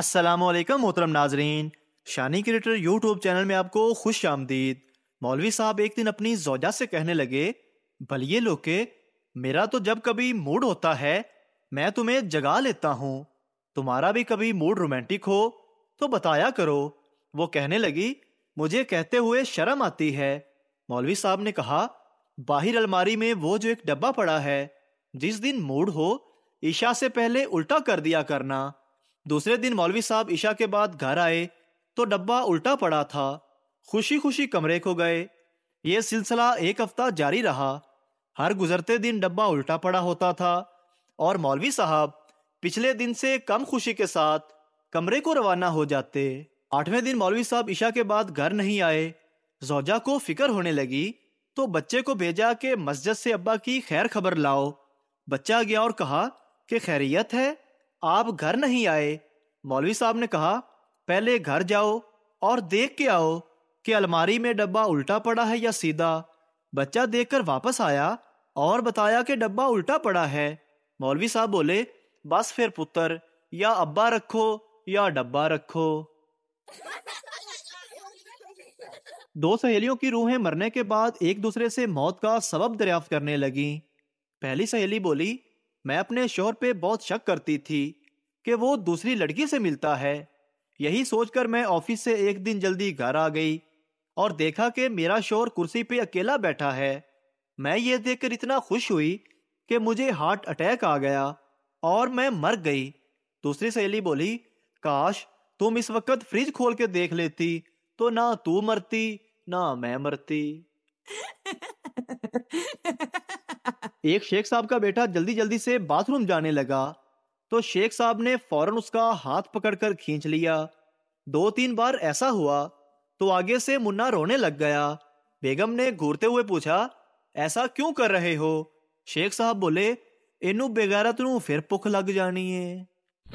असलम मोहतरम नाजरीन शानी creator YouTube channel में आपको खुश आमदीद मौलवी साहब एक दिन अपनी जोजा से कहने लगे भलिए लोके मेरा तो जब कभी मूड होता है मैं तुम्हें जगा लेता हूँ तुम्हारा भी कभी मूड रोमांटिक हो तो बताया करो वो कहने लगी मुझे कहते हुए शर्म आती है मौलवी साहब ने कहा बाहर अलमारी में वो जो एक डब्बा पड़ा है जिस दिन मूड हो ईशा से पहले उल्टा कर दिया करना दूसरे दिन मौलवी साहब ईशा के बाद घर आए तो डब्बा उल्टा पड़ा था खुशी खुशी कमरे को गए ये सिलसिला एक हफ्ता जारी रहा हर गुजरते दिन डब्बा उल्टा पड़ा होता था और मौलवी साहब पिछले दिन से कम खुशी के साथ कमरे को रवाना हो जाते आठवें दिन मौलवी साहब ईशा के बाद घर नहीं आए जोजा को फिक्र होने लगी तो बच्चे को भेजा कि मस्जिद से अब्बा की खैर खबर लाओ बच्चा गया और कहा कि खैरियत है आप घर नहीं आए मौलवी साहब ने कहा पहले घर जाओ और देख के आओ कि अलमारी में डब्बा उल्टा पड़ा है या सीधा बच्चा देखकर वापस आया और बताया कि डब्बा उल्टा पड़ा है मौलवी साहब बोले बस फिर पुत्र या अब्बा रखो या डब्बा रखो दो सहेलियों की रूहें मरने के बाद एक दूसरे से मौत का सबब दरियाफ्त करने लगी पहली सहेली बोली मैं अपने शोहर पे बहुत शक करती थी कि वो दूसरी लड़की से मिलता है यही सोचकर मैं ऑफिस से एक दिन जल्दी घर आ गई और देखा कि मेरा शोर कुर्सी पे अकेला बैठा है मैं ये देखकर इतना खुश हुई कि मुझे हार्ट अटैक आ गया और मैं मर गई दूसरी सहेली बोली काश तुम इस वक्त फ्रिज खोल के देख लेती तो ना तू मरती ना मैं मरती एक शेख साहब का बेटा जल्दी जल्दी से बाथरूम जाने लगा तो शेख साहब ने फौरन उसका हाथ पकड़कर खींच लिया दो तीन बार ऐसा हुआ तो आगे से मुन्ना रोने लग गया बेगम ने घूरते हुए पूछा ऐसा क्यों कर रहे हो शेख साहब बोले इनू बेगैरत फिर भुख लग जानी है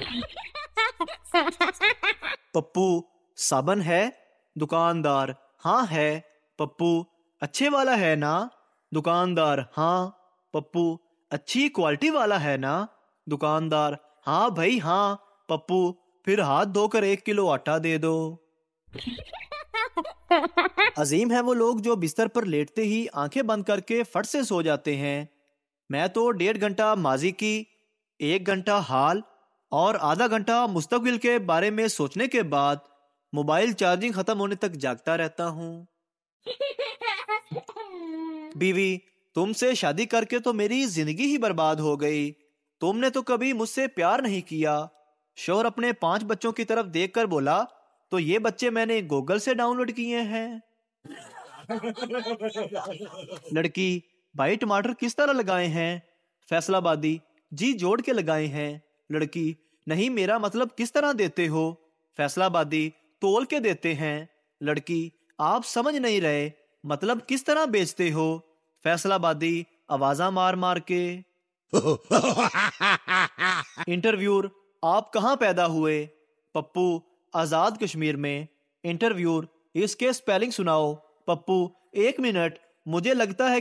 पप्पू साबन है दुकानदार हाँ है पप्पू अच्छे वाला है ना दुकानदार हाँ पप्पू अच्छी क्वालिटी वाला है ना दुकानदार हाँ भाई हाँ पप्पू फिर हाथ धोकर एक किलो आटा दे दो अजीम है वो लोग जो बिस्तर पर लेटते ही आंखें बंद करके फट से सो जाते हैं मैं तो डेढ़ घंटा माजी की एक घंटा हाल और आधा घंटा मुस्तकबिल के बारे में सोचने के बाद मोबाइल चार्जिंग खत्म होने तक जागता रहता हूँ बीवी तुमसे शादी करके तो मेरी जिंदगी ही बर्बाद हो गई तुमने तो कभी मुझसे प्यार नहीं किया शोहर अपने पांच बच्चों की तरफ देखकर बोला तो ये बच्चे मैंने गूगल से डाउनलोड किए हैं लड़की भाई टमाटर किस तरह लगाए हैं फैसलाबादी जी जोड़ के लगाए हैं लड़की नहीं मेरा मतलब किस तरह देते हो फैसलाबादी तोल के देते हैं लड़की आप समझ नहीं रहे मतलब किस तरह बेचते हो फैसलाबादी आवाजा मार मार के इंटरव्यूर आप कहाँ पैदा हुए पप्पू आजाद कश्मीर में इंटरव्यूर इसके स्पेलिंग सुनाओ पप्पू एक मिनट मुझे लगता है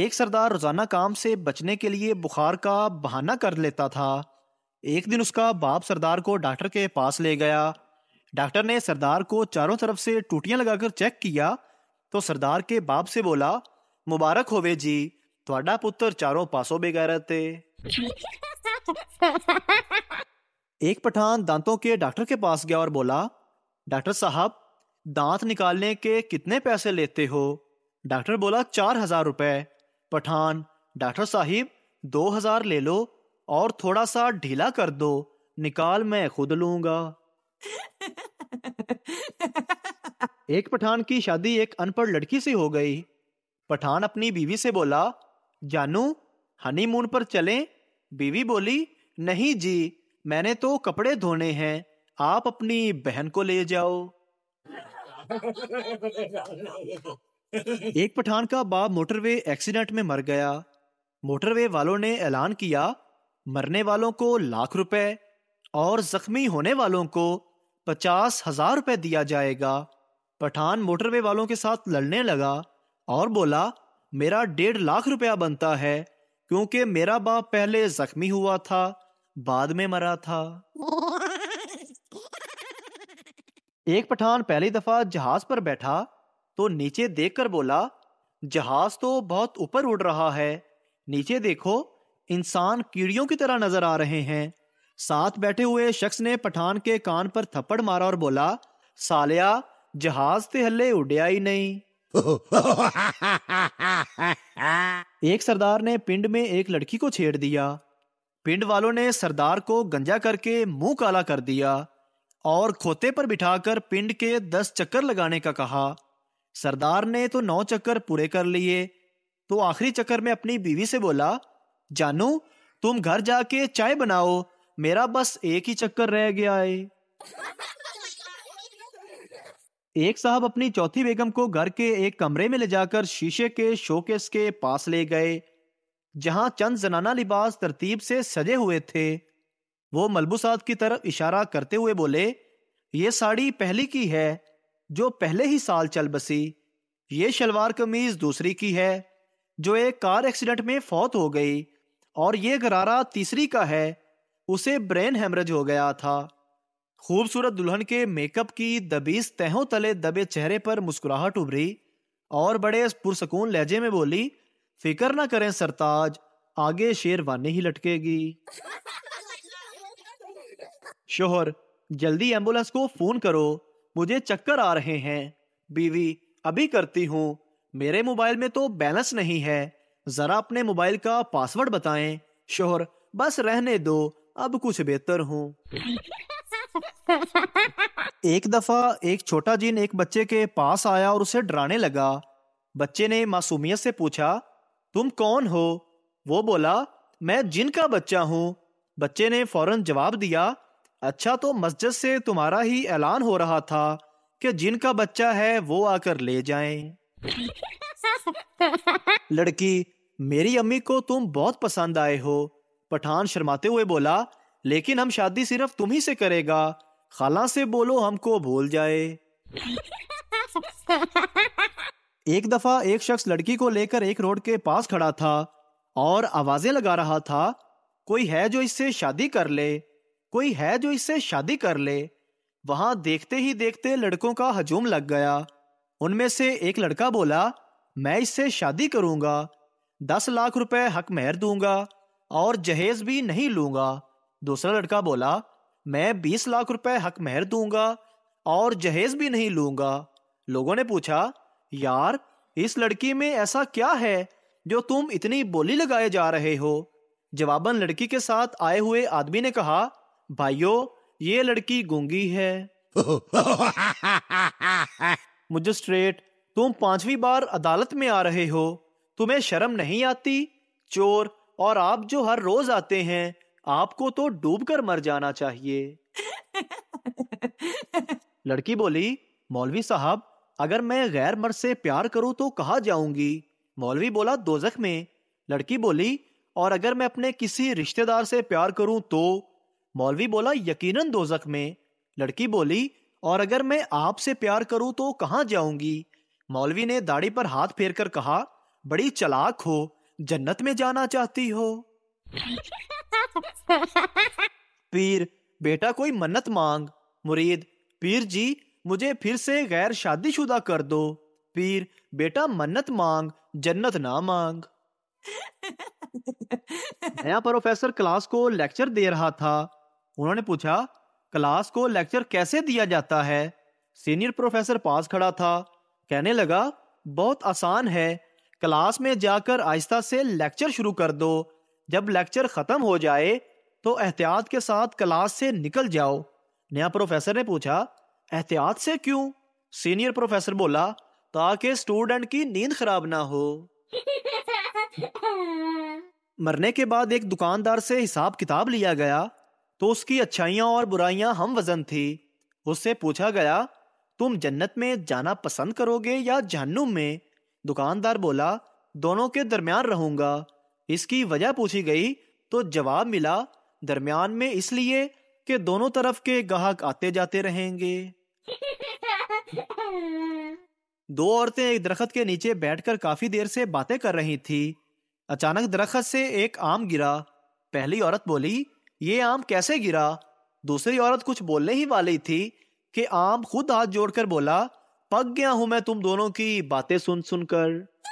एक सरदार रोजाना काम से बचने के लिए बुखार का बहाना कर लेता था एक दिन उसका बाप सरदार को डॉक्टर के पास ले गया डॉक्टर ने सरदार को चारों तरफ से टूटियां लगाकर चेक किया तो सरदार के बाप से बोला मुबारक होवे जी थोड़ा पुत्र चारों पासों बेगैर थे एक पठान दांतों के डॉक्टर के पास गया और बोला डॉक्टर साहब दांत निकालने के कितने पैसे लेते हो डॉक्टर बोला चार हजार रुपए पठान डॉक्टर साहिब दो हजार ले लो और थोड़ा सा ढीला कर दो निकाल मैं खुद लूंगा एक पठान की शादी एक अनपढ़ लड़की से हो गई पठान अपनी बीवी से बोला जानू हनीमून पर चलें बीवी बोली नहीं जी मैंने तो कपड़े धोने हैं आप अपनी बहन को ले जाओ एक पठान का बाप मोटरवे एक्सीडेंट में मर गया मोटरवे वालों ने ऐलान किया मरने वालों को लाख रुपए और जख्मी होने वालों को पचास हजार रुपए दिया जाएगा पठान मोटरवे वालों के साथ लड़ने लगा और बोला मेरा डेढ़ लाख रुपया बनता है क्योंकि मेरा बाप पहले जख्मी हुआ था बाद में मरा था एक पठान पहली दफा जहाज पर बैठा तो नीचे देखकर बोला जहाज तो बहुत ऊपर उड़ रहा है नीचे देखो इंसान कीड़ियों की तरह नजर आ रहे हैं साथ बैठे हुए शख्स ने पठान के कान पर थप्पड़ मारा और बोला सालिया जहाज ते हल्ले उड़िया ही नहीं एक सरदार ने पिंड में एक लड़की को छेड़ दिया पिंड वालों ने सरदार को गंजा करके मुंह काला कर दिया और खोते पर बिठाकर पिंड के दस चक्कर लगाने का कहा सरदार ने तो नौ चक्कर पूरे कर लिए तो आखिरी चक्कर में अपनी बीवी से बोला जानू तुम घर जाके चाय बनाओ मेरा बस एक ही चक्कर रह गया है एक साहब अपनी चौथी बेगम को घर के एक कमरे में ले जाकर शीशे के शोकेस के पास ले गए जहां चंद जनाना लिबास तरतीब से सजे हुए थे वो मलबूसात की तरफ इशारा करते हुए बोले ये साड़ी पहली की है जो पहले ही साल चल बसी ये शलवार कमीज दूसरी की है जो एक कार एक्सीडेंट में फौत हो गई और ये गरारा तीसरी का है उसे ब्रेन हेमरेज हो गया था खूबसूरत दुल्हन के मेकअप की दबीस तहों तले दबे चेहरे पर मुस्कुराहट उभरी और बड़े पुरसकून लहजे में बोली फिक्र ना करें सरताज आगे शेरवानी ही लटकेगी शोहर जल्दी एम्बुलेंस को फोन करो मुझे चक्कर आ रहे हैं बीवी अभी करती हूँ मेरे मोबाइल में तो बैलेंस नहीं है जरा अपने मोबाइल का पासवर्ड बताएं शोहर बस रहने दो अब कुछ बेहतर हूँ एक दफा एक छोटा जीन एक बच्चे के पास आया और उसे डराने लगा बच्चे ने मासूमियत से पूछा तुम कौन हो वो बोला मैं जिन का बच्चा हूँ बच्चे ने फौरन जवाब दिया अच्छा तो मस्जिद से तुम्हारा ही ऐलान हो रहा था कि जिनका बच्चा है वो आकर ले जाएं। लड़की मेरी अम्मी को तुम बहुत पसंद आए हो पठान शर्माते हुए बोला लेकिन हम शादी सिर्फ तुम ही से करेगा खाला से बोलो हमको भूल जाए एक दफा एक शख्स लड़की को लेकर एक रोड के पास खड़ा था और आवाजें लगा रहा था कोई है जो इससे शादी कर ले कोई है जो इससे शादी कर ले वहां देखते ही देखते लड़कों का हजूम लग गया उनमें से एक लड़का बोला मैं इससे शादी करूंगा दस लाख रुपए हक मेहर दूंगा और जहेज भी नहीं लूंगा दूसरा लड़का बोला मैं बीस लाख रुपए हक मेहर दूंगा और जहेज भी नहीं लूंगा लोगों ने पूछा यार इस लड़की में ऐसा क्या है जो तुम इतनी बोली लगाए जा रहे हो जवाबन लड़की के साथ आए हुए आदमी ने कहा भाइयो ये लड़की गूंगी है मजिस्ट्रेट तुम पांचवी बार अदालत में आ रहे हो तुम्हें शर्म नहीं आती चोर और आप जो हर रोज आते हैं आपको तो डूबकर मर जाना चाहिए लड़की बोली मौलवी साहब अगर मैं गैर मर्द से प्यार करूं तो कहा जाऊंगी मौलवी बोला दोजख में लड़की बोली और अगर मैं अपने किसी रिश्तेदार से प्यार करूं तो मौलवी बोला यकीनन दोजक में लड़की बोली और अगर मैं आपसे प्यार करूं तो कहां जाऊंगी मौलवी ने दाढ़ी पर हाथ फेर कर कहा बड़ी चलाक हो जन्नत में जाना चाहती हो पीर बेटा कोई मन्नत मांग मुरीद पीर जी मुझे फिर से गैर शादीशुदा कर दो पीर बेटा मन्नत मांग जन्नत ना मांग नया प्रोफेसर क्लास को लेक्चर दे रहा था उन्होंने पूछा क्लास को लेक्चर कैसे दिया जाता है सीनियर प्रोफेसर पास खड़ा था कहने लगा बहुत आसान है क्लास में जाकर आहिस्ता से लेक्चर शुरू कर दो जब लेक्चर खत्म हो जाए तो एहतियात के साथ क्लास से निकल जाओ नया प्रोफेसर ने पूछा एहतियात से क्यों सीनियर प्रोफेसर बोला ताकि स्टूडेंट की नींद खराब ना हो मरने के बाद एक दुकानदार से हिसाब किताब लिया गया तो उसकी अच्छाइयां और बुराइयां हम वजन थी उससे पूछा गया तुम जन्नत में जाना पसंद करोगे या जहनुम में दुकानदार बोला दोनों के दरमियान रहूंगा इसकी वजह पूछी गई तो जवाब मिला दरमियान में इसलिए कि दोनों तरफ के गाहक आते जाते रहेंगे दो औरतें एक दरख्त के नीचे बैठकर काफी देर से बातें कर रही थी अचानक दरख्त से एक आम गिरा पहली औरत बोली ये आम कैसे गिरा दूसरी औरत कुछ बोलने ही वाली थी कि आम खुद हाथ जोड़कर बोला पक गया हूं मैं तुम दोनों की बातें सुन सुनकर